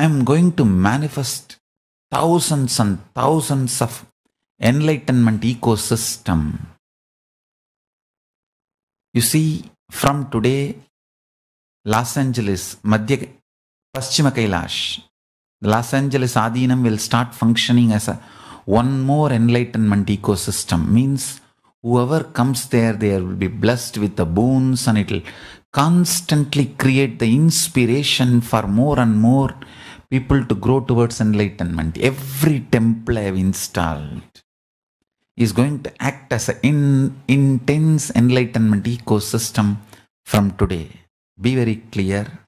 I am going to manifest thousands and thousands of enlightenment ecosystem. You see, from today, Los Angeles, Madhya Paschima Kailash, Los Angeles Adinam will start functioning as a one more enlightenment ecosystem. Means whoever comes there, they will be blessed with the boons and it will constantly create the inspiration for more and more people to grow towards enlightenment. Every temple I have installed is going to act as an in, intense enlightenment ecosystem from today. Be very clear